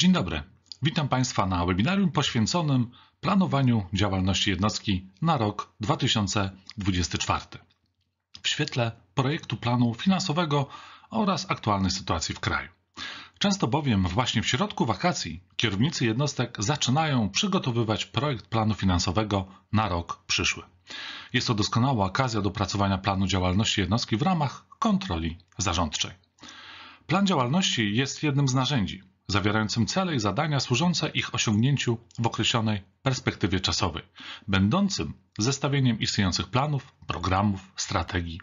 Dzień dobry. Witam Państwa na webinarium poświęconym planowaniu działalności jednostki na rok 2024 w świetle projektu planu finansowego oraz aktualnej sytuacji w kraju. Często bowiem właśnie w środku wakacji kierownicy jednostek zaczynają przygotowywać projekt planu finansowego na rok przyszły. Jest to doskonała okazja do pracowania planu działalności jednostki w ramach kontroli zarządczej. Plan działalności jest jednym z narzędzi, zawierającym cele i zadania służące ich osiągnięciu w określonej perspektywie czasowej, będącym zestawieniem istniejących planów, programów, strategii.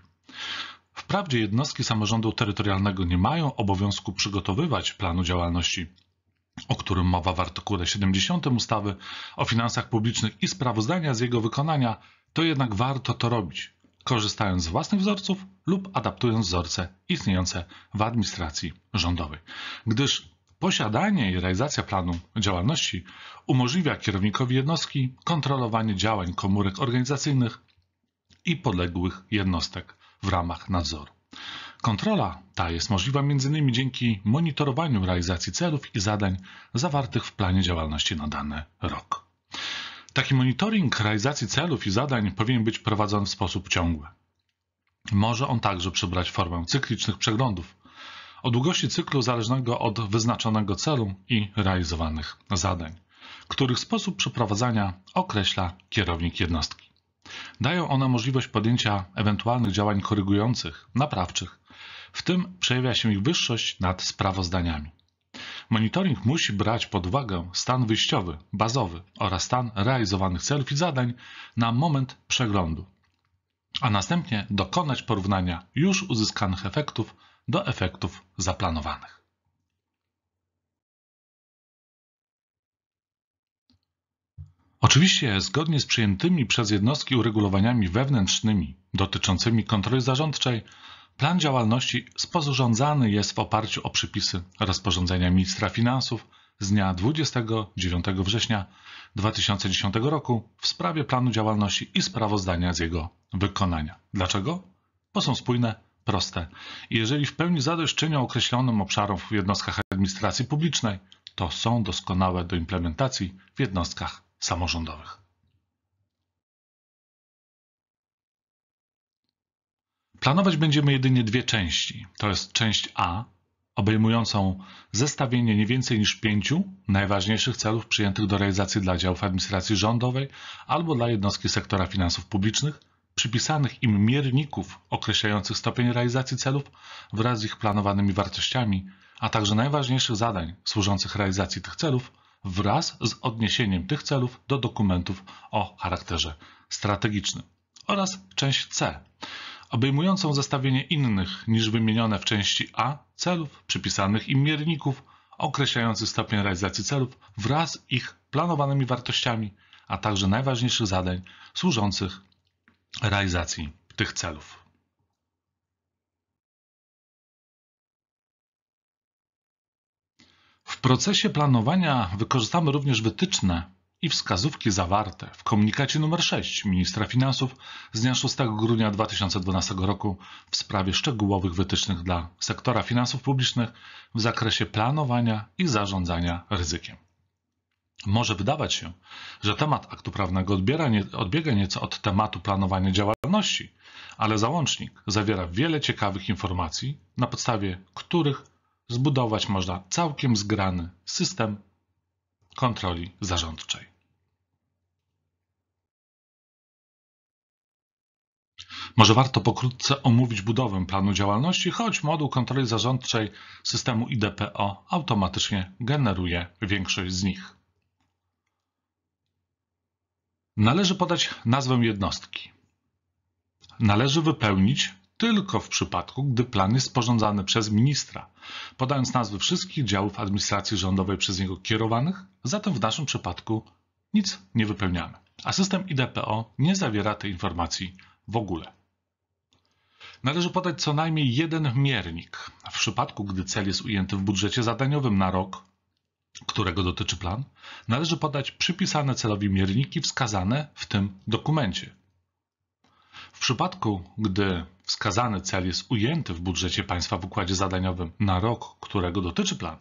Wprawdzie jednostki samorządu terytorialnego nie mają obowiązku przygotowywać planu działalności, o którym mowa w artykule 70 ustawy o finansach publicznych i sprawozdania z jego wykonania, to jednak warto to robić, korzystając z własnych wzorców lub adaptując wzorce istniejące w administracji rządowej. Gdyż Posiadanie i realizacja planu działalności umożliwia kierownikowi jednostki kontrolowanie działań komórek organizacyjnych i podległych jednostek w ramach nadzoru. Kontrola ta jest możliwa m.in. dzięki monitorowaniu realizacji celów i zadań zawartych w planie działalności na dany rok. Taki monitoring realizacji celów i zadań powinien być prowadzony w sposób ciągły. Może on także przybrać formę cyklicznych przeglądów, o długości cyklu zależnego od wyznaczonego celu i realizowanych zadań, których sposób przeprowadzania określa kierownik jednostki. Dają one możliwość podjęcia ewentualnych działań korygujących, naprawczych, w tym przejawia się ich wyższość nad sprawozdaniami. Monitoring musi brać pod uwagę stan wyjściowy, bazowy oraz stan realizowanych celów i zadań na moment przeglądu, a następnie dokonać porównania już uzyskanych efektów do efektów zaplanowanych. Oczywiście, zgodnie z przyjętymi przez jednostki uregulowaniami wewnętrznymi dotyczącymi kontroli zarządczej, plan działalności sporządzany jest w oparciu o przepisy rozporządzenia ministra finansów z dnia 29 września 2010 roku w sprawie planu działalności i sprawozdania z jego wykonania. Dlaczego? Bo są spójne proste. Jeżeli w pełni zadośćczynią określonym obszarom w jednostkach administracji publicznej, to są doskonałe do implementacji w jednostkach samorządowych. Planować będziemy jedynie dwie części. To jest część A, obejmującą zestawienie nie więcej niż pięciu najważniejszych celów przyjętych do realizacji dla działów administracji rządowej albo dla jednostki sektora finansów publicznych – przypisanych im mierników określających stopień realizacji celów wraz z ich planowanymi wartościami, a także najważniejszych zadań służących realizacji tych celów wraz z odniesieniem tych celów do dokumentów o charakterze strategicznym. Oraz część C, obejmującą zestawienie innych niż wymienione w części A celów przypisanych im mierników określających stopień realizacji celów wraz z ich planowanymi wartościami, a także najważniejszych zadań służących realizacji tych celów W procesie planowania wykorzystamy również wytyczne i wskazówki zawarte w komunikacie nr 6 ministra finansów z dnia 6 grudnia 2012 roku w sprawie szczegółowych wytycznych dla sektora finansów publicznych w zakresie planowania i zarządzania ryzykiem. Może wydawać się, że temat aktu prawnego odbiera, nie, odbiega nieco od tematu planowania działalności, ale załącznik zawiera wiele ciekawych informacji, na podstawie których zbudować można całkiem zgrany system kontroli zarządczej. Może warto pokrótce omówić budowę planu działalności, choć moduł kontroli zarządczej systemu IDPO automatycznie generuje większość z nich. Należy podać nazwę jednostki. Należy wypełnić tylko w przypadku, gdy plan jest sporządzany przez ministra, podając nazwy wszystkich działów administracji rządowej przez niego kierowanych, zatem w naszym przypadku nic nie wypełniamy, a system IDPO nie zawiera tej informacji w ogóle. Należy podać co najmniej jeden miernik. W przypadku, gdy cel jest ujęty w budżecie zadaniowym na rok, którego dotyczy plan, należy podać przypisane celowi mierniki wskazane w tym dokumencie. W przypadku, gdy wskazany cel jest ujęty w budżecie państwa w układzie zadaniowym na rok, którego dotyczy plan,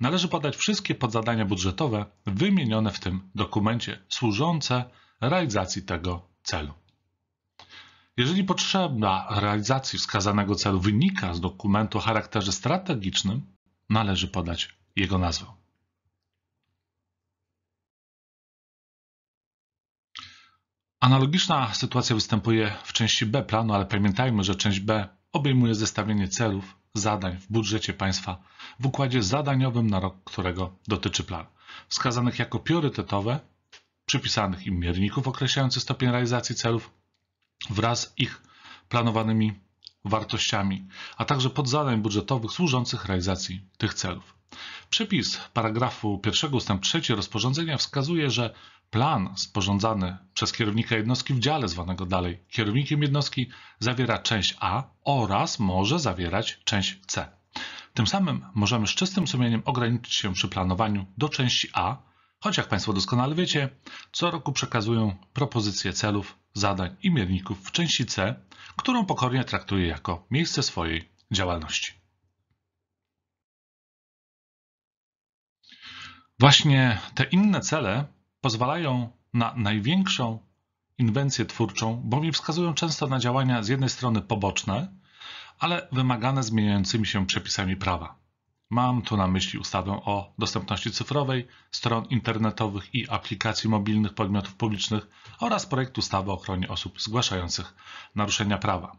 należy podać wszystkie podzadania budżetowe wymienione w tym dokumencie, służące realizacji tego celu. Jeżeli potrzebna realizacji wskazanego celu wynika z dokumentu o charakterze strategicznym, należy podać jego nazwę. Analogiczna sytuacja występuje w części B planu, ale pamiętajmy, że część B obejmuje zestawienie celów, zadań w budżecie państwa w układzie zadaniowym na rok, którego dotyczy plan, wskazanych jako priorytetowe, przypisanych im mierników określających stopień realizacji celów wraz z ich planowanymi wartościami, a także podzadań budżetowych służących realizacji tych celów. Przepis paragrafu 1 ust. 3 rozporządzenia wskazuje, że Plan sporządzany przez kierownika jednostki w dziale zwanego dalej kierownikiem jednostki zawiera część A oraz może zawierać część C. Tym samym możemy z czystym sumieniem ograniczyć się przy planowaniu do części A, choć jak Państwo doskonale wiecie, co roku przekazują propozycje celów, zadań i mierników w części C, którą pokornie traktuje jako miejsce swojej działalności. Właśnie te inne cele pozwalają na największą inwencję twórczą, bowiem wskazują często na działania z jednej strony poboczne, ale wymagane zmieniającymi się przepisami prawa. Mam tu na myśli ustawę o dostępności cyfrowej, stron internetowych i aplikacji mobilnych podmiotów publicznych oraz projekt ustawy o ochronie osób zgłaszających naruszenia prawa.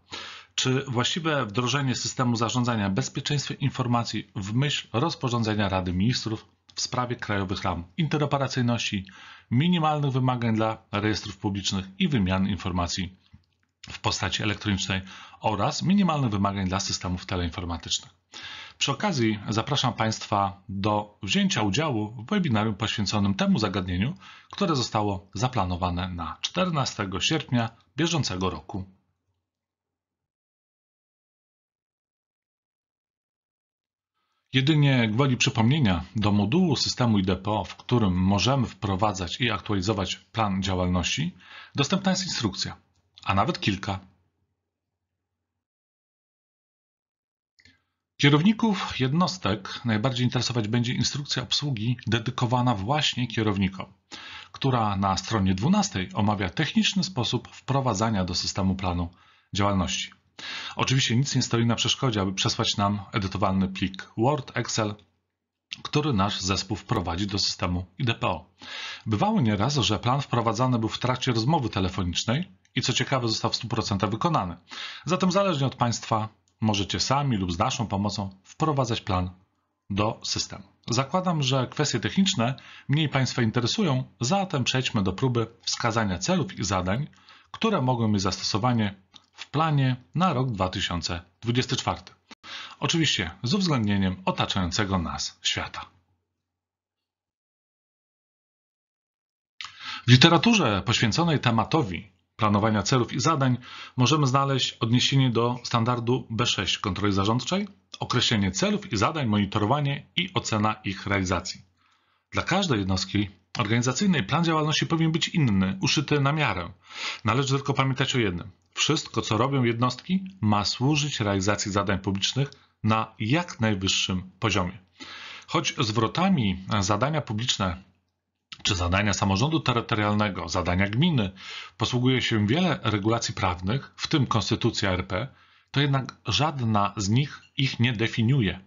Czy właściwe wdrożenie systemu zarządzania bezpieczeństwem informacji w myśl rozporządzenia Rady Ministrów w sprawie krajowych ram interoperacyjności, minimalnych wymagań dla rejestrów publicznych i wymian informacji w postaci elektronicznej oraz minimalnych wymagań dla systemów teleinformatycznych. Przy okazji zapraszam Państwa do wzięcia udziału w webinarium poświęconym temu zagadnieniu, które zostało zaplanowane na 14 sierpnia bieżącego roku. Jedynie gwoli przypomnienia, do modułu systemu IDPO, w którym możemy wprowadzać i aktualizować plan działalności, dostępna jest instrukcja, a nawet kilka. Kierowników jednostek najbardziej interesować będzie instrukcja obsługi dedykowana właśnie kierownikom, która na stronie 12 omawia techniczny sposób wprowadzania do systemu planu działalności. Oczywiście nic nie stoi na przeszkodzie, aby przesłać nam edytowalny plik Word, Excel, który nasz zespół wprowadzi do systemu IDPO. Bywało nieraz, że plan wprowadzany był w trakcie rozmowy telefonicznej i co ciekawe został w 100% wykonany. Zatem zależnie od Państwa możecie sami lub z naszą pomocą wprowadzać plan do systemu. Zakładam, że kwestie techniczne mniej Państwa interesują, zatem przejdźmy do próby wskazania celów i zadań, które mogą mieć zastosowanie planie na rok 2024. Oczywiście z uwzględnieniem otaczającego nas świata. W literaturze poświęconej tematowi planowania celów i zadań możemy znaleźć odniesienie do standardu B6 kontroli zarządczej, określenie celów i zadań, monitorowanie i ocena ich realizacji. Dla każdej jednostki organizacyjnej plan działalności powinien być inny, uszyty na miarę. Należy tylko pamiętać o jednym wszystko, co robią jednostki, ma służyć realizacji zadań publicznych na jak najwyższym poziomie. Choć zwrotami zadania publiczne czy zadania samorządu terytorialnego, zadania gminy posługuje się wiele regulacji prawnych, w tym Konstytucja RP, to jednak żadna z nich ich nie definiuje.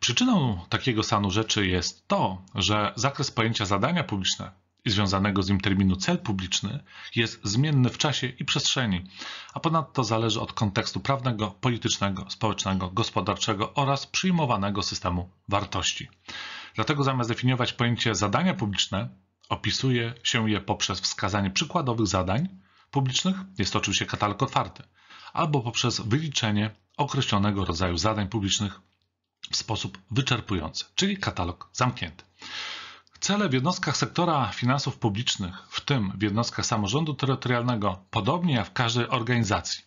Przyczyną takiego stanu rzeczy jest to, że zakres pojęcia zadania publiczne i związanego z nim terminu cel publiczny jest zmienny w czasie i przestrzeni, a ponadto zależy od kontekstu prawnego, politycznego, społecznego, gospodarczego oraz przyjmowanego systemu wartości. Dlatego zamiast definiować pojęcie zadania publiczne, opisuje się je poprzez wskazanie przykładowych zadań publicznych, jest to oczywiście katalog otwarty, albo poprzez wyliczenie określonego rodzaju zadań publicznych w sposób wyczerpujący, czyli katalog zamknięty. Cele w jednostkach sektora finansów publicznych, w tym w jednostkach samorządu terytorialnego, podobnie jak w każdej organizacji,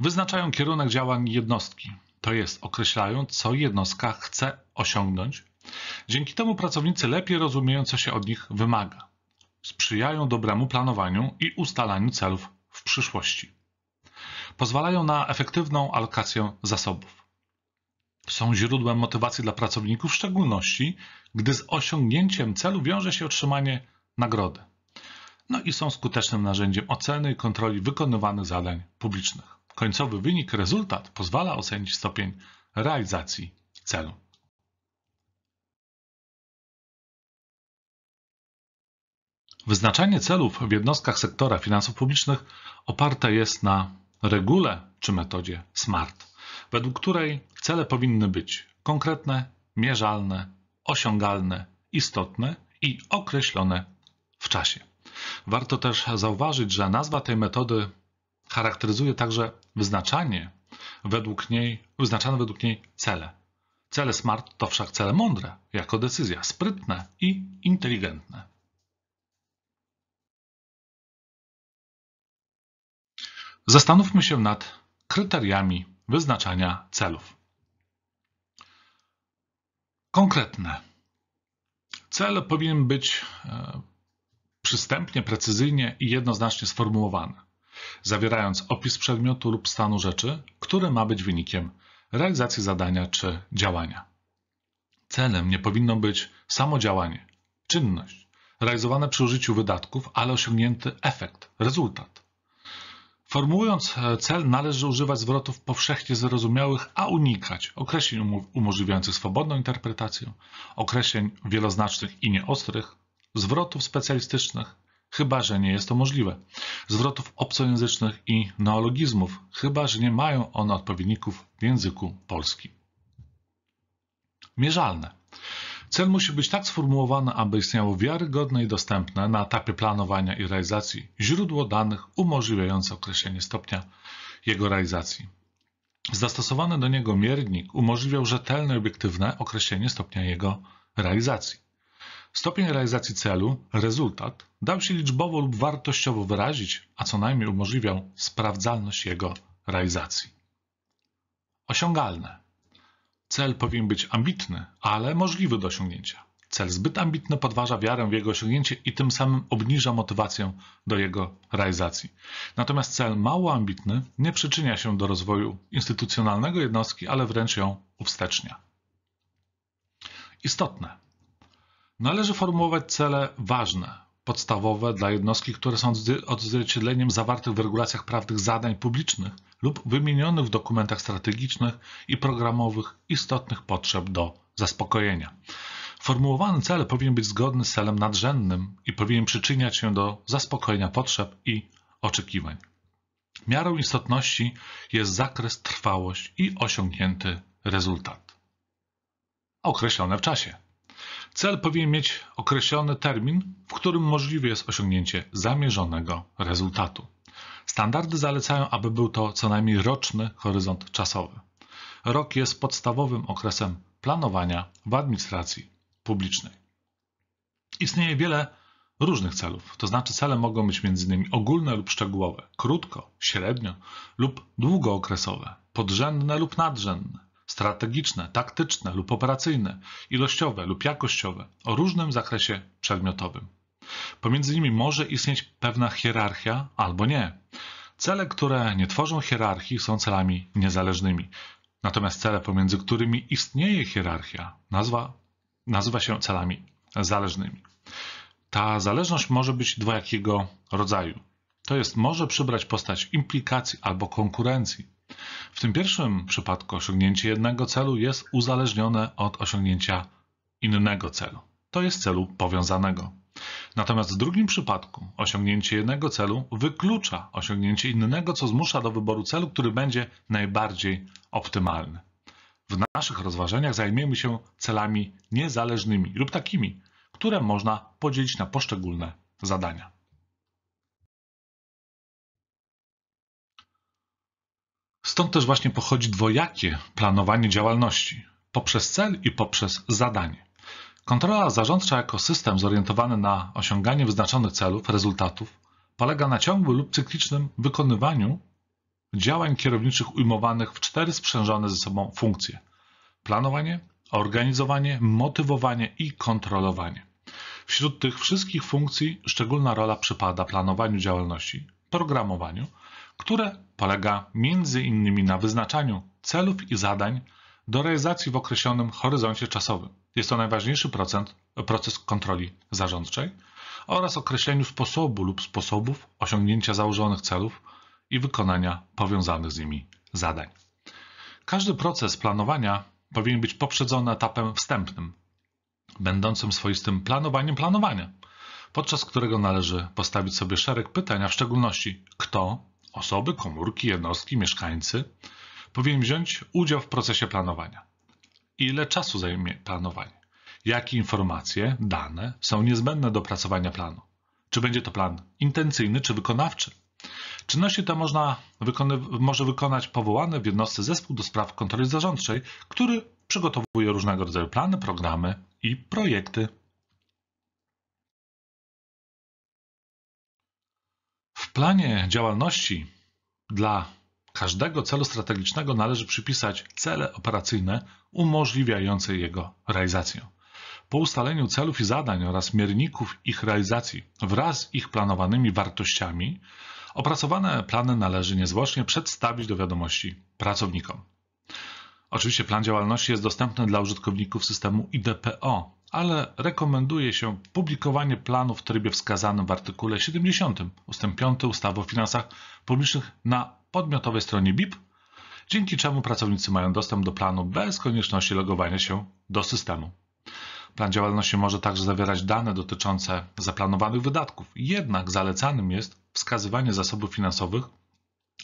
wyznaczają kierunek działań jednostki, to jest określają, co jednostka chce osiągnąć. Dzięki temu pracownicy lepiej rozumieją, co się od nich wymaga. Sprzyjają dobremu planowaniu i ustalaniu celów w przyszłości. Pozwalają na efektywną alokację zasobów. Są źródłem motywacji dla pracowników, w szczególności gdy z osiągnięciem celu wiąże się otrzymanie nagrody. No i są skutecznym narzędziem oceny i kontroli wykonywanych zadań publicznych. Końcowy wynik, rezultat pozwala ocenić stopień realizacji celu. Wyznaczanie celów w jednostkach sektora finansów publicznych oparte jest na regule czy metodzie SMART, według której cele powinny być konkretne, mierzalne, osiągalne, istotne i określone w czasie. Warto też zauważyć, że nazwa tej metody charakteryzuje także wyznaczanie według niej, wyznaczane według niej cele. Cele smart to wszak cele mądre, jako decyzja, sprytne i inteligentne. Zastanówmy się nad kryteriami wyznaczania celów konkretne. Cel powinien być e, przystępnie, precyzyjnie i jednoznacznie sformułowany, zawierając opis przedmiotu lub stanu rzeczy, który ma być wynikiem realizacji zadania czy działania. Celem nie powinno być samo działanie, czynność, realizowane przy użyciu wydatków, ale osiągnięty efekt, rezultat. Formułując e, cel, należy używać zwrotów powszechnie zrozumiałych, a unikać określeń umożliwiających swobodną interpretację, określeń wieloznacznych i nieostrych, zwrotów specjalistycznych, chyba że nie jest to możliwe, zwrotów obcojęzycznych i neologizmów, chyba że nie mają one odpowiedników w języku polskim. Mierzalne. Cel musi być tak sformułowany, aby istniało wiarygodne i dostępne na etapie planowania i realizacji źródło danych umożliwiające określenie stopnia jego realizacji. Zastosowany do niego miernik umożliwiał rzetelne i obiektywne określenie stopnia jego realizacji. Stopień realizacji celu, rezultat, dał się liczbowo lub wartościowo wyrazić, a co najmniej umożliwiał sprawdzalność jego realizacji. Osiągalne. Cel powinien być ambitny, ale możliwy do osiągnięcia. Cel zbyt ambitny podważa wiarę w jego osiągnięcie i tym samym obniża motywację do jego realizacji. Natomiast cel mało ambitny nie przyczynia się do rozwoju instytucjonalnego jednostki, ale wręcz ją uwstecznia. Istotne. Należy formułować cele ważne, podstawowe dla jednostki, które są odzwierciedleniem zawartych w regulacjach prawnych zadań publicznych lub wymienionych w dokumentach strategicznych i programowych istotnych potrzeb do zaspokojenia. Formułowany cel powinien być zgodny z celem nadrzędnym i powinien przyczyniać się do zaspokojenia potrzeb i oczekiwań. Miarą istotności jest zakres, trwałość i osiągnięty rezultat, określone w czasie. Cel powinien mieć określony termin, w którym możliwe jest osiągnięcie zamierzonego rezultatu. Standardy zalecają, aby był to co najmniej roczny horyzont czasowy. Rok jest podstawowym okresem planowania w administracji publicznej. Istnieje wiele różnych celów, to znaczy cele mogą być m.in. ogólne lub szczegółowe, krótko, średnio lub długookresowe, podrzędne lub nadrzędne, strategiczne, taktyczne lub operacyjne, ilościowe lub jakościowe o różnym zakresie przedmiotowym. Pomiędzy nimi może istnieć pewna hierarchia albo nie. Cele, które nie tworzą hierarchii, są celami niezależnymi. Natomiast cele, pomiędzy którymi istnieje hierarchia, nazwa, nazywa się celami zależnymi. Ta zależność może być dwojakiego rodzaju. To jest może przybrać postać implikacji albo konkurencji. W tym pierwszym przypadku osiągnięcie jednego celu jest uzależnione od osiągnięcia innego celu. To jest celu powiązanego. Natomiast w drugim przypadku osiągnięcie jednego celu wyklucza osiągnięcie innego, co zmusza do wyboru celu, który będzie najbardziej optymalny. W naszych rozważeniach zajmiemy się celami niezależnymi lub takimi, które można podzielić na poszczególne zadania. Stąd też właśnie pochodzi dwojakie planowanie działalności poprzez cel i poprzez zadanie. Kontrola zarządcza jako system zorientowany na osiąganie wyznaczonych celów, rezultatów, polega na ciągłym lub cyklicznym wykonywaniu działań kierowniczych ujmowanych w cztery sprzężone ze sobą funkcje: planowanie, organizowanie, motywowanie i kontrolowanie. Wśród tych wszystkich funkcji szczególna rola przypada planowaniu działalności, programowaniu, które polega m.in. na wyznaczaniu celów i zadań do realizacji w określonym horyzoncie czasowym. Jest to najważniejszy procent, proces kontroli zarządczej oraz określeniu sposobu lub sposobów osiągnięcia założonych celów i wykonania powiązanych z nimi zadań. Każdy proces planowania powinien być poprzedzony etapem wstępnym, będącym swoistym planowaniem planowania – podczas którego należy postawić sobie szereg pytań, a w szczególności kto, osoby, komórki, jednostki, mieszkańcy powinien wziąć udział w procesie planowania. Ile czasu zajmie planowanie? Jakie informacje, dane są niezbędne do opracowania planu? Czy będzie to plan intencyjny czy wykonawczy? Czynności te można może wykonać powołany w jednostce zespół do spraw kontroli zarządczej, który przygotowuje różnego rodzaju plany, programy i projekty planie działalności dla każdego celu strategicznego należy przypisać cele operacyjne umożliwiające jego realizację. Po ustaleniu celów i zadań oraz mierników ich realizacji wraz z ich planowanymi wartościami, opracowane plany należy niezwłocznie przedstawić do wiadomości pracownikom. Oczywiście plan działalności jest dostępny dla użytkowników systemu IDPO ale rekomenduje się publikowanie planu w trybie wskazanym w artykule 70 ust. 5 ustawy o finansach publicznych na podmiotowej stronie BIP, dzięki czemu pracownicy mają dostęp do planu bez konieczności logowania się do systemu. Plan działalności może także zawierać dane dotyczące zaplanowanych wydatków, jednak zalecanym jest wskazywanie zasobów finansowych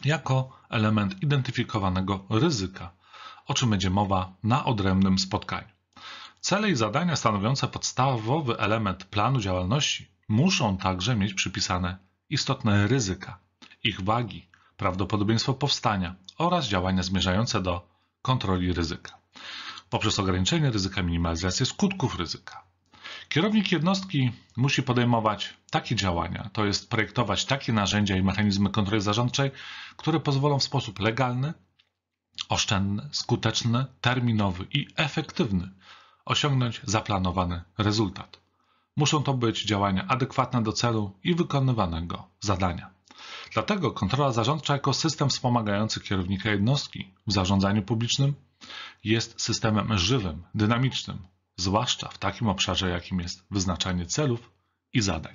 jako element identyfikowanego ryzyka, o czym będzie mowa na odrębnym spotkaniu. Cele i zadania stanowiące podstawowy element planu działalności muszą także mieć przypisane istotne ryzyka, ich wagi, prawdopodobieństwo powstania oraz działania zmierzające do kontroli ryzyka poprzez ograniczenie ryzyka, minimalizację skutków ryzyka. Kierownik jednostki musi podejmować takie działania, to jest projektować takie narzędzia i mechanizmy kontroli zarządczej, które pozwolą w sposób legalny, oszczędny, skuteczny, terminowy i efektywny osiągnąć zaplanowany rezultat. Muszą to być działania adekwatne do celu i wykonywanego zadania. Dlatego kontrola zarządcza jako system wspomagający kierownika jednostki w zarządzaniu publicznym jest systemem żywym, dynamicznym, zwłaszcza w takim obszarze, jakim jest wyznaczanie celów i zadań.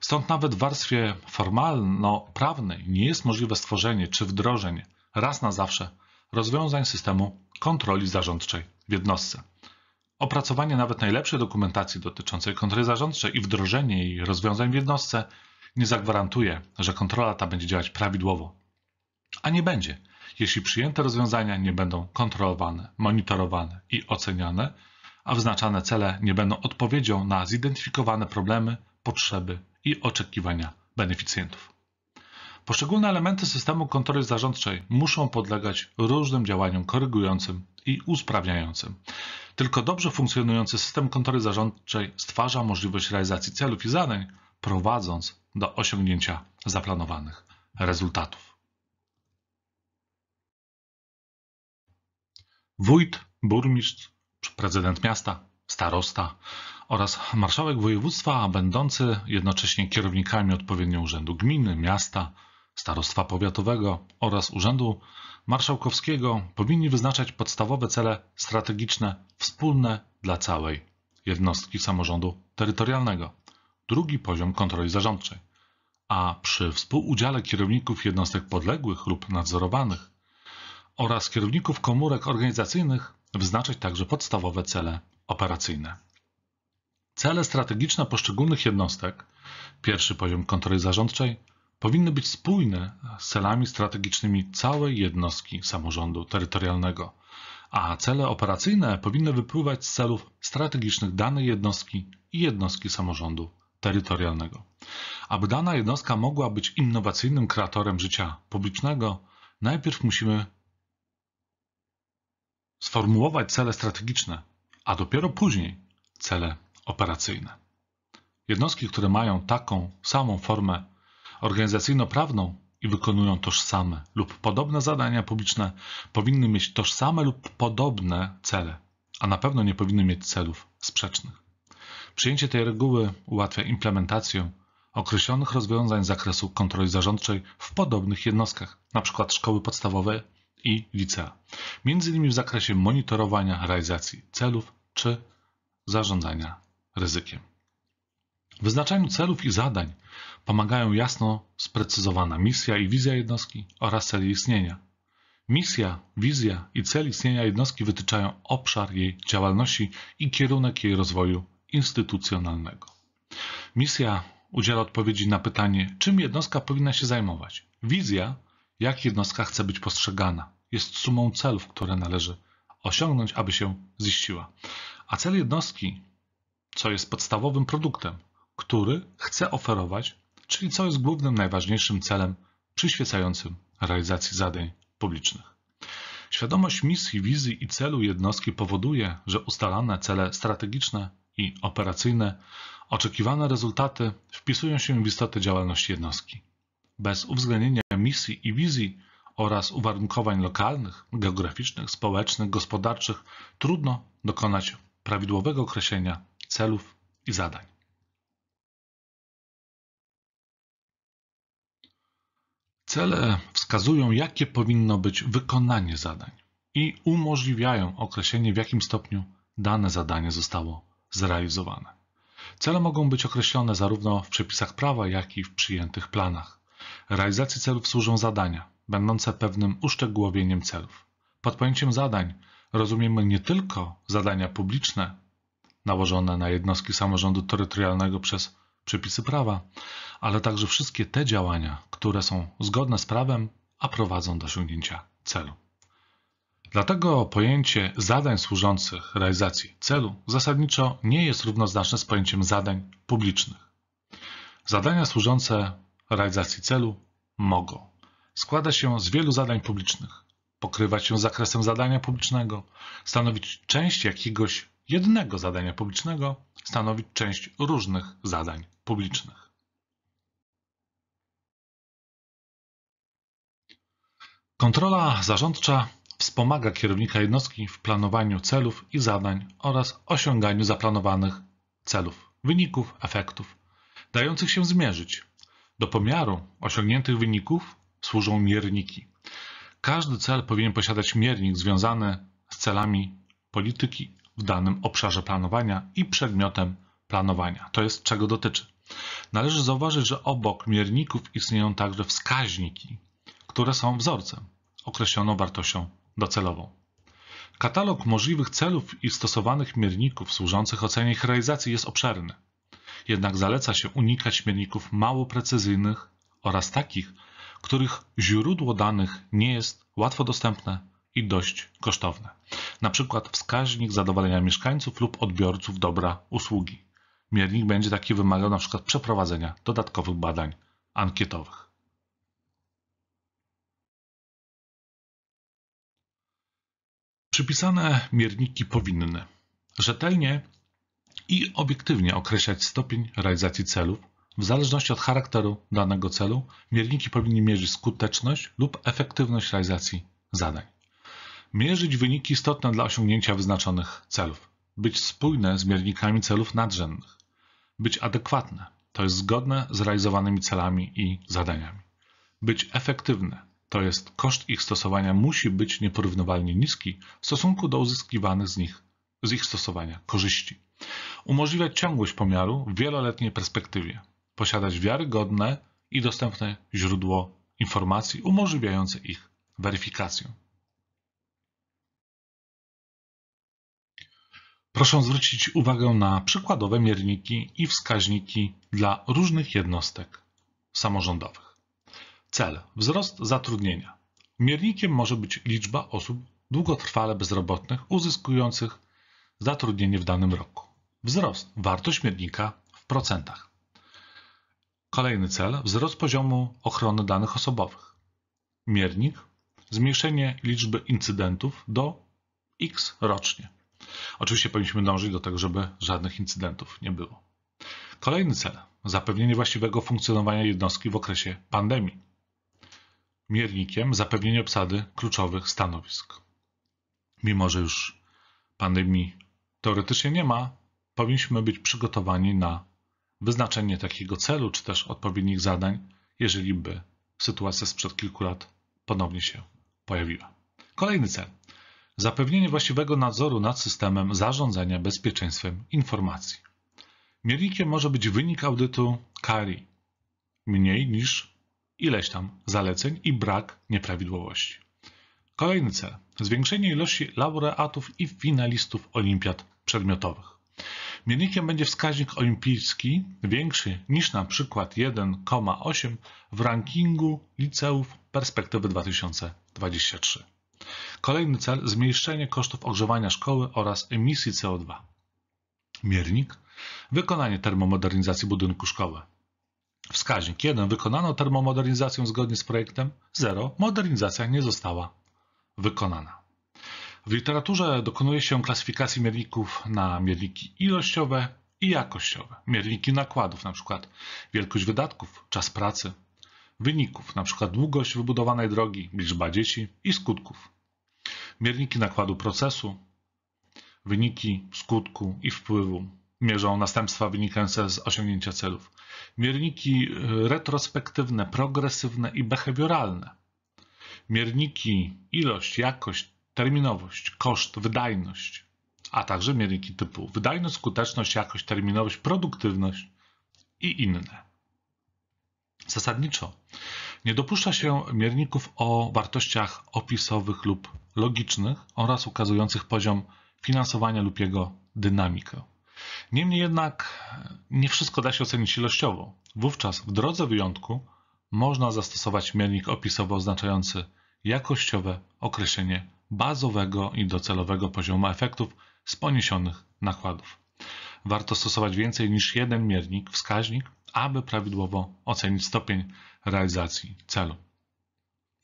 Stąd nawet w warstwie formalno-prawnej nie jest możliwe stworzenie czy wdrożenie raz na zawsze rozwiązań systemu kontroli zarządczej w jednostce. Opracowanie nawet najlepszej dokumentacji dotyczącej kontroli zarządczej i wdrożenie jej rozwiązań w jednostce nie zagwarantuje, że kontrola ta będzie działać prawidłowo. A nie będzie, jeśli przyjęte rozwiązania nie będą kontrolowane, monitorowane i oceniane, a wyznaczane cele nie będą odpowiedzią na zidentyfikowane problemy, potrzeby i oczekiwania beneficjentów. Poszczególne elementy systemu kontroli zarządczej muszą podlegać różnym działaniom korygującym i usprawniającym. Tylko dobrze funkcjonujący system kontroli zarządczej stwarza możliwość realizacji celów i zadań, prowadząc do osiągnięcia zaplanowanych rezultatów. Wójt, burmistrz, prezydent miasta, starosta oraz marszałek województwa, będący jednocześnie kierownikami odpowiednio Urzędu Gminy, Miasta, Starostwa Powiatowego oraz Urzędu marszałkowskiego powinni wyznaczać podstawowe cele strategiczne wspólne dla całej jednostki samorządu terytorialnego, drugi poziom kontroli zarządczej, a przy współudziale kierowników jednostek podległych lub nadzorowanych oraz kierowników komórek organizacyjnych wyznaczać także podstawowe cele operacyjne. Cele strategiczne poszczególnych jednostek, pierwszy poziom kontroli zarządczej, powinny być spójne z celami strategicznymi całej jednostki samorządu terytorialnego, a cele operacyjne powinny wypływać z celów strategicznych danej jednostki i jednostki samorządu terytorialnego. Aby dana jednostka mogła być innowacyjnym kreatorem życia publicznego, najpierw musimy sformułować cele strategiczne, a dopiero później cele operacyjne. Jednostki, które mają taką samą formę organizacyjno-prawną i wykonują tożsame lub podobne zadania publiczne, powinny mieć tożsame lub podobne cele, a na pewno nie powinny mieć celów sprzecznych. Przyjęcie tej reguły ułatwia implementację określonych rozwiązań z zakresu kontroli zarządczej w podobnych jednostkach, np. szkoły podstawowe i licea, między innymi w zakresie monitorowania realizacji celów czy zarządzania ryzykiem. W wyznaczaniu celów i zadań pomagają jasno sprecyzowana misja i wizja jednostki oraz cel jej istnienia. Misja, wizja i cel istnienia jednostki wytyczają obszar jej działalności i kierunek jej rozwoju instytucjonalnego. Misja udziela odpowiedzi na pytanie, czym jednostka powinna się zajmować. Wizja, jak jednostka chce być postrzegana, jest sumą celów, które należy osiągnąć, aby się ziściła. A cel jednostki, co jest podstawowym produktem, który chce oferować czyli co jest głównym, najważniejszym celem przyświecającym realizacji zadań publicznych. Świadomość misji, wizji i celu jednostki powoduje, że ustalane cele strategiczne i operacyjne, oczekiwane rezultaty wpisują się w istotę działalności jednostki. Bez uwzględnienia misji i wizji oraz uwarunkowań lokalnych, geograficznych, społecznych, gospodarczych trudno dokonać prawidłowego określenia celów i zadań. Cele wskazują, jakie powinno być wykonanie zadań i umożliwiają określenie, w jakim stopniu dane zadanie zostało zrealizowane. Cele mogą być określone zarówno w przepisach prawa, jak i w przyjętych planach. Realizacji celów służą zadania, będące pewnym uszczegółowieniem celów. Pod pojęciem zadań rozumiemy nie tylko zadania publiczne nałożone na jednostki samorządu terytorialnego przez przepisy prawa, ale także wszystkie te działania, które są zgodne z prawem, a prowadzą do osiągnięcia celu. Dlatego pojęcie zadań służących realizacji celu zasadniczo nie jest równoznaczne z pojęciem zadań publicznych. Zadania służące realizacji celu mogą składać się z wielu zadań publicznych, pokrywać się z zakresem zadania publicznego, stanowić część jakiegoś jednego zadania publicznego stanowić część różnych zadań publicznych. Kontrola zarządcza wspomaga kierownika jednostki w planowaniu celów i zadań oraz osiąganiu zaplanowanych celów, wyników, efektów, dających się zmierzyć. Do pomiaru osiągniętych wyników służą mierniki. Każdy cel powinien posiadać miernik związany z celami polityki w danym obszarze planowania i przedmiotem planowania. To jest czego dotyczy. Należy zauważyć, że obok mierników istnieją także wskaźniki, które są wzorcem, określoną wartością docelową. Katalog możliwych celów i stosowanych mierników służących ocenie ich realizacji jest obszerny. Jednak zaleca się unikać mierników mało precyzyjnych oraz takich, których źródło danych nie jest łatwo dostępne i dość kosztowne. Na przykład wskaźnik zadowolenia mieszkańców lub odbiorców dobra usługi. Miernik będzie taki wymagał na przykład przeprowadzenia dodatkowych badań ankietowych. Przypisane mierniki powinny rzetelnie i obiektywnie określać stopień realizacji celów. W zależności od charakteru danego celu, mierniki powinny mierzyć skuteczność lub efektywność realizacji zadań mierzyć wyniki istotne dla osiągnięcia wyznaczonych celów, być spójne z miernikami celów nadrzędnych, być adekwatne, to jest zgodne z realizowanymi celami i zadaniami, być efektywne, to jest koszt ich stosowania musi być nieporównywalnie niski w stosunku do uzyskiwanych z nich z ich stosowania korzyści. Umożliwiać ciągłość pomiaru w wieloletniej perspektywie, posiadać wiarygodne i dostępne źródło informacji umożliwiające ich weryfikację. Proszę zwrócić uwagę na przykładowe mierniki i wskaźniki dla różnych jednostek samorządowych. Cel wzrost zatrudnienia. Miernikiem może być liczba osób długotrwale bezrobotnych uzyskujących zatrudnienie w danym roku. Wzrost wartość miernika w procentach. Kolejny cel wzrost poziomu ochrony danych osobowych. Miernik zmniejszenie liczby incydentów do x rocznie. Oczywiście powinniśmy dążyć do tego, żeby żadnych incydentów nie było. Kolejny cel zapewnienie właściwego funkcjonowania jednostki w okresie pandemii. Miernikiem zapewnienie obsady kluczowych stanowisk. Mimo, że już pandemii teoretycznie nie ma, powinniśmy być przygotowani na wyznaczenie takiego celu czy też odpowiednich zadań, jeżeli by sytuacja sprzed kilku lat ponownie się pojawiła. Kolejny cel zapewnienie właściwego nadzoru nad systemem zarządzania bezpieczeństwem informacji. Miernikiem może być wynik audytu CARI, mniej niż ileś tam zaleceń i brak nieprawidłowości. Kolejny cel zwiększenie ilości laureatów i finalistów olimpiad przedmiotowych. Miernikiem będzie wskaźnik olimpijski większy niż na przykład 1,8 w rankingu liceów perspektywy 2023. Kolejny cel zmniejszenie kosztów ogrzewania szkoły oraz emisji CO2. Miernik wykonanie termomodernizacji budynku szkoły. Wskaźnik 1 wykonano termomodernizację zgodnie z projektem, 0 modernizacja nie została wykonana. W literaturze dokonuje się klasyfikacji mierników na mierniki ilościowe i jakościowe, mierniki nakładów, np. wielkość wydatków, czas pracy, wyników, np. długość wybudowanej drogi, liczba dzieci i skutków. Mierniki nakładu procesu, wyniki skutku i wpływu mierzą następstwa wynikające z osiągnięcia celów. Mierniki y, retrospektywne, progresywne i behawioralne. Mierniki ilość, jakość, terminowość, koszt, wydajność, a także mierniki typu wydajność, skuteczność, jakość, terminowość, produktywność i inne. Zasadniczo nie dopuszcza się mierników o wartościach opisowych lub logicznych oraz ukazujących poziom finansowania lub jego dynamikę. Niemniej jednak nie wszystko da się ocenić ilościowo. Wówczas w drodze wyjątku można zastosować miernik opisowy oznaczający jakościowe określenie bazowego i docelowego poziomu efektów z poniesionych nakładów. Warto stosować więcej niż jeden miernik, wskaźnik, aby prawidłowo ocenić stopień realizacji celu.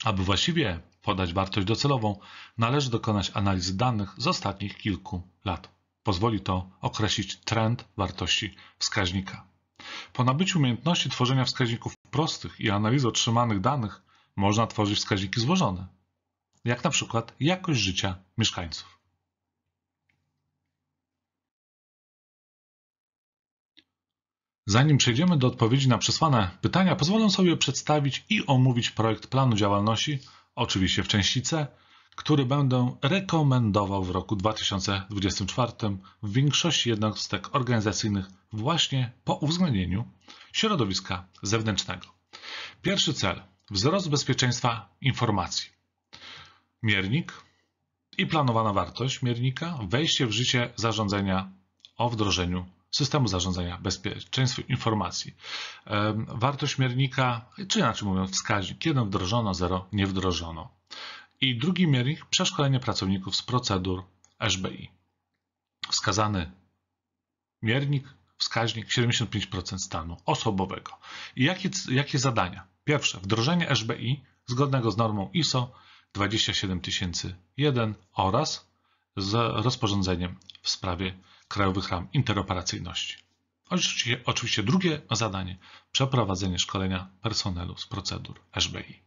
Aby właściwie podać wartość docelową, należy dokonać analizy danych z ostatnich kilku lat. Pozwoli to określić trend wartości wskaźnika. Po nabyciu umiejętności tworzenia wskaźników prostych i analizy otrzymanych danych, można tworzyć wskaźniki złożone, jak na przykład jakość życia mieszkańców. Zanim przejdziemy do odpowiedzi na przesłane pytania, pozwolę sobie przedstawić i omówić projekt planu działalności, oczywiście w części C, który będę rekomendował w roku 2024 w większości jednostek organizacyjnych właśnie po uwzględnieniu środowiska zewnętrznego. Pierwszy cel wzrost bezpieczeństwa informacji. Miernik i planowana wartość miernika, wejście w życie zarządzenia o wdrożeniu systemu zarządzania bezpieczeństwem informacji. Wartość miernika, czy inaczej mówiąc wskaźnik, jeden wdrożono, zero nie wdrożono. I drugi miernik, przeszkolenie pracowników z procedur SBI. Wskazany miernik, wskaźnik 75% stanu osobowego. I jakie, jakie zadania? Pierwsze, wdrożenie SBI zgodnego z normą ISO 27001 oraz z rozporządzeniem w sprawie Krajowych Ram Interoperacyjności. Oczywiście, oczywiście drugie zadanie przeprowadzenie szkolenia personelu z procedur SBI.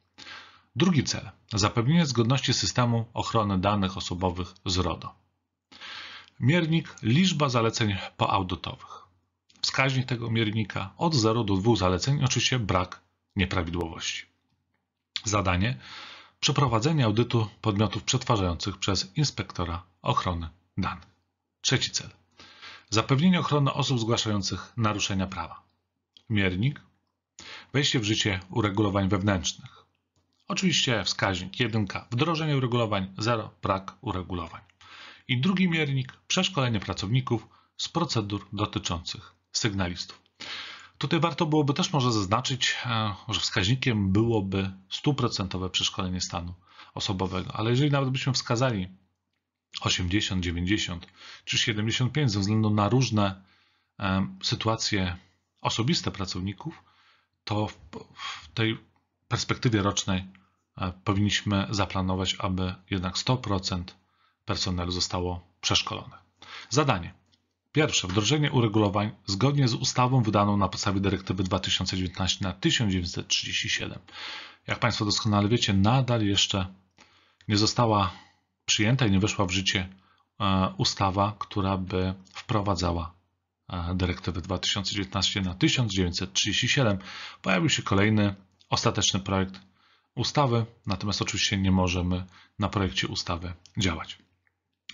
Drugi cel zapewnienie zgodności systemu ochrony danych osobowych z RODO. Miernik liczba zaleceń poaudytowych. Wskaźnik tego miernika od 0 do 2 zaleceń, oczywiście brak nieprawidłowości. Zadanie przeprowadzenie audytu podmiotów przetwarzających przez inspektora ochrony danych. Trzeci cel Zapewnienie ochrony osób zgłaszających naruszenia prawa. Miernik. Wejście w życie uregulowań wewnętrznych. Oczywiście wskaźnik 1. Wdrożenie uregulowań 0. Brak uregulowań. I drugi miernik. Przeszkolenie pracowników z procedur dotyczących sygnalistów. Tutaj warto byłoby też może zaznaczyć, e, że wskaźnikiem byłoby stuprocentowe przeszkolenie stanu osobowego, ale jeżeli nawet byśmy wskazali 80, 90 czy 75 ze względu na różne sytuacje osobiste pracowników, to w tej perspektywie rocznej e, powinniśmy zaplanować, aby jednak 100% personelu zostało przeszkolone. Zadanie. Pierwsze, wdrożenie uregulowań zgodnie z ustawą wydaną na podstawie dyrektywy 2019 na 1937. Jak Państwo doskonale wiecie, nadal jeszcze nie została przyjęta i nie weszła w życie e, ustawa, która by wprowadzała e, dyrektywy 2019 na 1937. Pojawił się kolejny ostateczny projekt ustawy, natomiast oczywiście nie możemy na projekcie ustawy działać.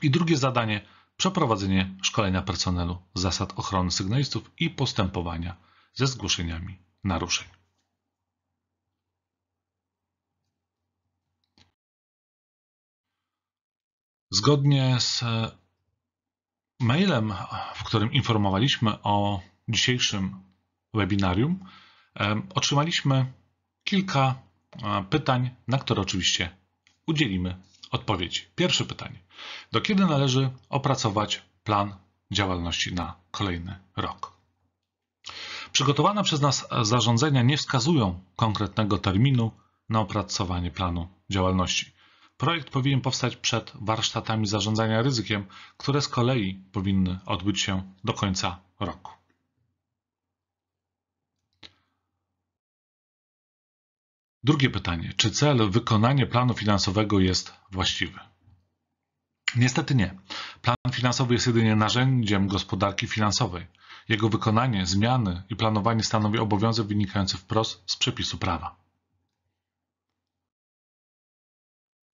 I drugie zadanie przeprowadzenie szkolenia personelu zasad ochrony sygnalistów i postępowania ze zgłoszeniami naruszeń. Zgodnie z e, mailem, w którym informowaliśmy o dzisiejszym webinarium, e, otrzymaliśmy kilka e, pytań, na które oczywiście udzielimy odpowiedzi. Pierwsze pytanie. Do kiedy należy opracować plan działalności na kolejny rok? Przygotowane przez nas zarządzenia nie wskazują konkretnego terminu na opracowanie planu działalności. Projekt powinien powstać przed warsztatami zarządzania ryzykiem, które z kolei powinny odbyć się do końca roku. Drugie pytanie. Czy cel wykonania planu finansowego jest właściwy? Niestety nie. Plan finansowy jest jedynie narzędziem gospodarki finansowej. Jego wykonanie, zmiany i planowanie stanowi obowiązek wynikający wprost z przepisu prawa.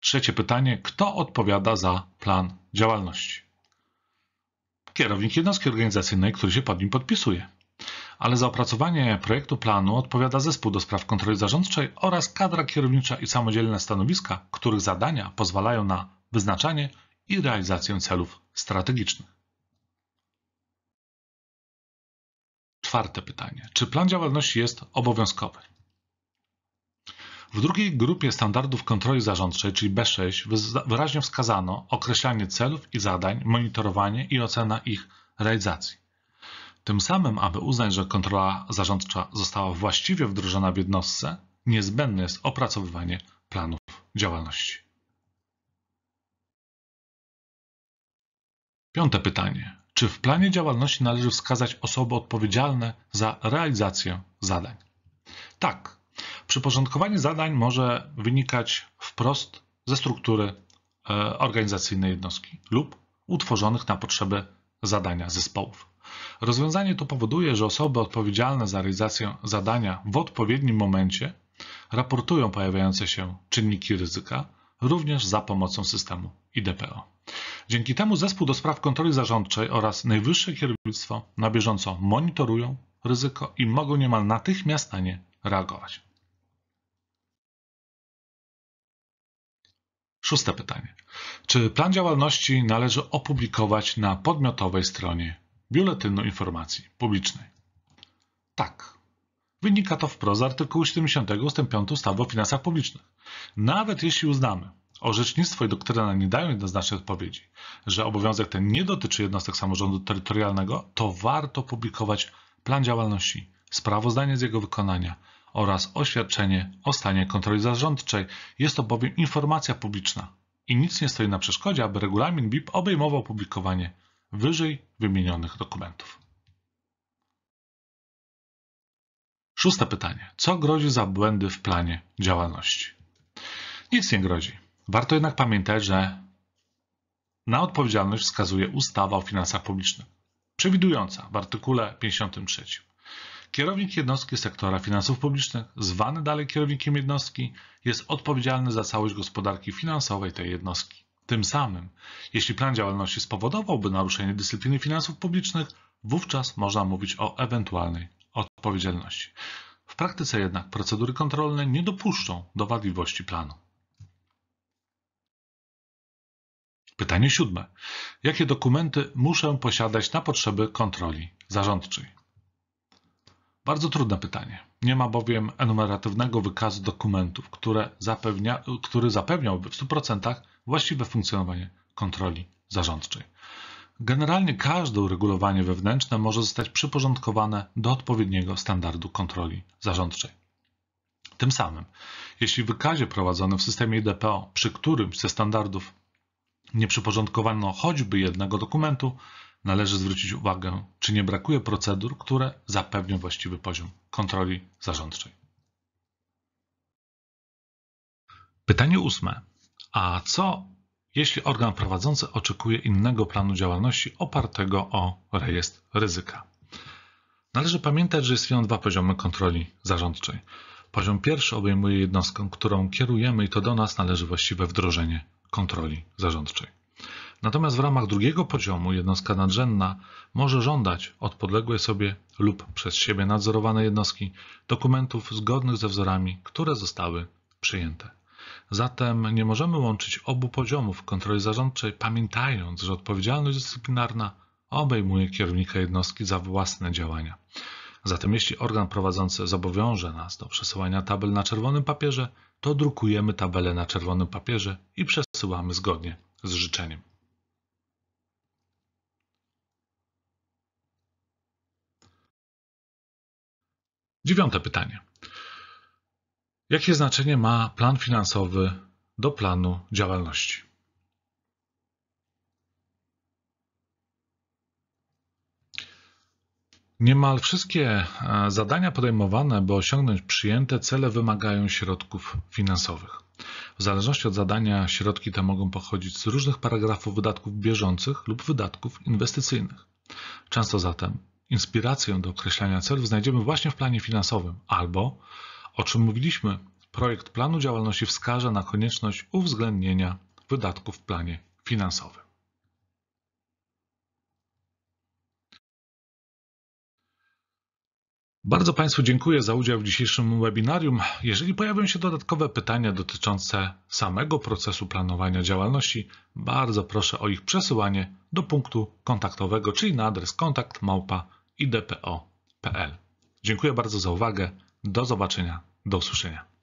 Trzecie pytanie: kto odpowiada za plan działalności? Kierownik jednostki organizacyjnej, który się pod nim podpisuje. Ale za opracowanie projektu planu odpowiada zespół do spraw kontroli zarządczej oraz kadra kierownicza i samodzielne stanowiska, których zadania pozwalają na wyznaczanie i realizację celów strategicznych. Czwarte pytanie: czy plan działalności jest obowiązkowy? W drugiej grupie standardów kontroli zarządczej, czyli B6, wyraźnie wskazano określanie celów i zadań, monitorowanie i ocena ich realizacji. Tym samym, aby uznać, że kontrola zarządcza została właściwie wdrożona w jednostce, niezbędne jest opracowywanie planów działalności. Piąte pytanie. Czy w planie działalności należy wskazać osoby odpowiedzialne za realizację zadań? Tak, Przyporządkowanie zadań może wynikać wprost ze struktury e, organizacyjnej jednostki lub utworzonych na potrzeby zadania zespołów. Rozwiązanie to powoduje, że osoby odpowiedzialne za realizację zadania w odpowiednim momencie raportują pojawiające się czynniki ryzyka, również za pomocą systemu IDPO. Dzięki temu zespół do spraw kontroli zarządczej oraz najwyższe kierownictwo na bieżąco monitorują ryzyko i mogą niemal natychmiast na nie reagować. Szóste pytanie. Czy plan działalności należy opublikować na podmiotowej stronie Biuletynu Informacji Publicznej? Tak. Wynika to wprost z artykułu 70 ust. 5 ustawy o finansach publicznych. Nawet jeśli uznamy, orzecznictwo i doktryna nie dają jednoznacznej odpowiedzi, że obowiązek ten nie dotyczy jednostek samorządu terytorialnego, to warto publikować plan działalności, sprawozdanie z jego wykonania, oraz oświadczenie o stanie kontroli zarządczej. Jest to bowiem informacja publiczna i nic nie stoi na przeszkodzie, aby regulamin BIP obejmował publikowanie wyżej wymienionych dokumentów. Szóste pytanie. Co grozi za błędy w planie działalności? Nic nie grozi. Warto jednak pamiętać, że na odpowiedzialność wskazuje ustawa o finansach publicznych, przewidująca w artykule 53 Kierownik jednostki sektora finansów publicznych, zwany dalej kierownikiem jednostki, jest odpowiedzialny za całość gospodarki finansowej tej jednostki. Tym samym, jeśli plan działalności spowodowałby naruszenie dyscypliny finansów publicznych, wówczas można mówić o ewentualnej odpowiedzialności. W praktyce jednak procedury kontrolne nie dopuszczą do wadliwości planu. Pytanie siódme. Jakie dokumenty muszę posiadać na potrzeby kontroli zarządczej? Bardzo trudne pytanie. Nie ma bowiem enumeratywnego wykazu dokumentów, które zapewnia, który zapewniałby w 100% właściwe funkcjonowanie kontroli zarządczej. Generalnie każde uregulowanie wewnętrzne może zostać przyporządkowane do odpowiedniego standardu kontroli zarządczej. Tym samym, jeśli w wykazie prowadzonym w systemie IDPO przy którymś ze standardów nie przyporządkowano choćby jednego dokumentu, należy zwrócić uwagę, czy nie brakuje procedur, które zapewnią właściwy poziom kontroli zarządczej. Pytanie ósme. A co, jeśli organ prowadzący oczekuje innego planu działalności opartego o rejestr ryzyka? Należy pamiętać, że istnieją dwa poziomy kontroli zarządczej. Poziom pierwszy obejmuje jednostkę, którą kierujemy i to do nas należy właściwe wdrożenie kontroli zarządczej. Natomiast w ramach drugiego poziomu jednostka nadrzędna może żądać od podległej sobie lub przez siebie nadzorowanej jednostki dokumentów zgodnych ze wzorami, które zostały przyjęte. Zatem nie możemy łączyć obu poziomów kontroli zarządczej, pamiętając, że odpowiedzialność dyscyplinarna obejmuje kierownika jednostki za własne działania. Zatem jeśli organ prowadzący zobowiąże nas do przesyłania tabel na czerwonym papierze, to drukujemy tabelę na czerwonym papierze i przesyłamy zgodnie z życzeniem. Dziewiąte pytanie. Jakie znaczenie ma plan finansowy do planu działalności? Niemal wszystkie e, zadania podejmowane, by osiągnąć przyjęte cele, wymagają środków finansowych. W zależności od zadania, środki te mogą pochodzić z różnych paragrafów wydatków bieżących lub wydatków inwestycyjnych. Często zatem Inspirację do określania celów znajdziemy właśnie w planie finansowym albo, o czym mówiliśmy, projekt planu działalności wskaże na konieczność uwzględnienia wydatków w planie finansowym. Bardzo Państwu dziękuję za udział w dzisiejszym webinarium. Jeżeli pojawią się dodatkowe pytania dotyczące samego procesu planowania działalności, bardzo proszę o ich przesyłanie do punktu kontaktowego, czyli na adres kontakt idpo.pl. Dziękuję bardzo za uwagę. Do zobaczenia. Do usłyszenia.